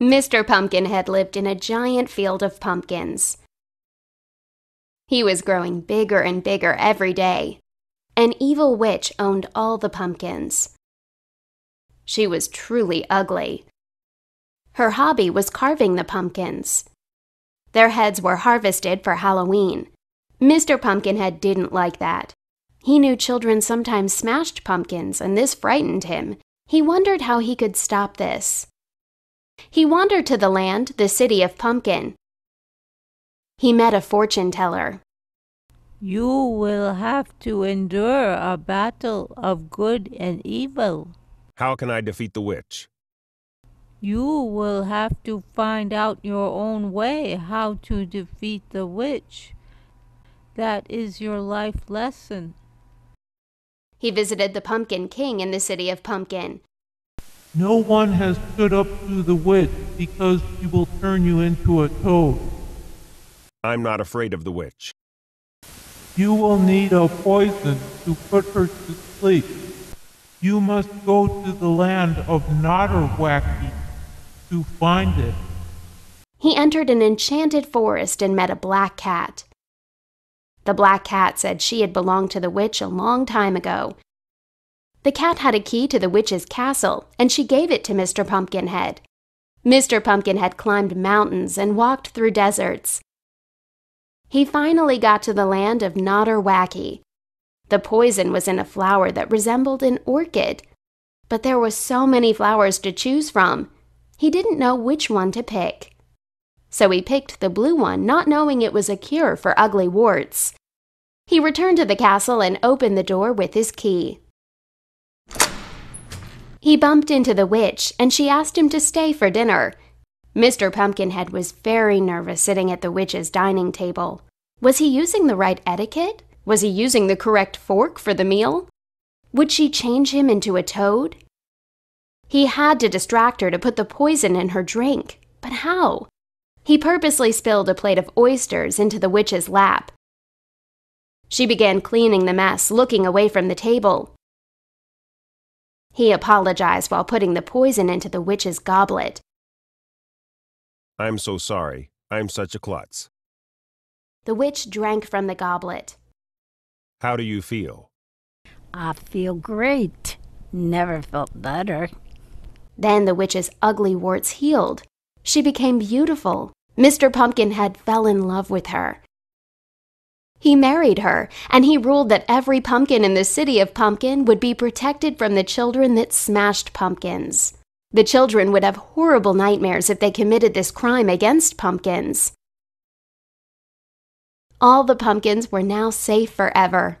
Mr. Pumpkinhead lived in a giant field of pumpkins. He was growing bigger and bigger every day. An evil witch owned all the pumpkins. She was truly ugly. Her hobby was carving the pumpkins. Their heads were harvested for Halloween. Mr. Pumpkinhead didn't like that. He knew children sometimes smashed pumpkins, and this frightened him. He wondered how he could stop this. He wandered to the land, the city of Pumpkin. He met a fortune teller. You will have to endure a battle of good and evil. How can I defeat the witch? You will have to find out your own way how to defeat the witch. That is your life lesson. He visited the Pumpkin King in the city of Pumpkin. No one has stood up to the witch because she will turn you into a toad. I'm not afraid of the witch. You will need a poison to put her to sleep. You must go to the land of Notterwacky to find it. He entered an enchanted forest and met a black cat. The black cat said she had belonged to the witch a long time ago. The cat had a key to the witch's castle, and she gave it to Mr. Pumpkinhead. Mr. Pumpkinhead climbed mountains and walked through deserts. He finally got to the land of Nodder Wacky. The poison was in a flower that resembled an orchid, but there were so many flowers to choose from, he didn't know which one to pick so he picked the blue one, not knowing it was a cure for ugly warts. He returned to the castle and opened the door with his key. He bumped into the witch, and she asked him to stay for dinner. Mr. Pumpkinhead was very nervous sitting at the witch's dining table. Was he using the right etiquette? Was he using the correct fork for the meal? Would she change him into a toad? He had to distract her to put the poison in her drink, but how? He purposely spilled a plate of oysters into the witch's lap. She began cleaning the mess, looking away from the table. He apologized while putting the poison into the witch's goblet. I'm so sorry. I'm such a klutz. The witch drank from the goblet. How do you feel? I feel great. Never felt better. Then the witch's ugly warts healed, she became beautiful. Mr. Pumpkinhead fell in love with her. He married her, and he ruled that every pumpkin in the city of Pumpkin would be protected from the children that smashed pumpkins. The children would have horrible nightmares if they committed this crime against pumpkins. All the pumpkins were now safe forever.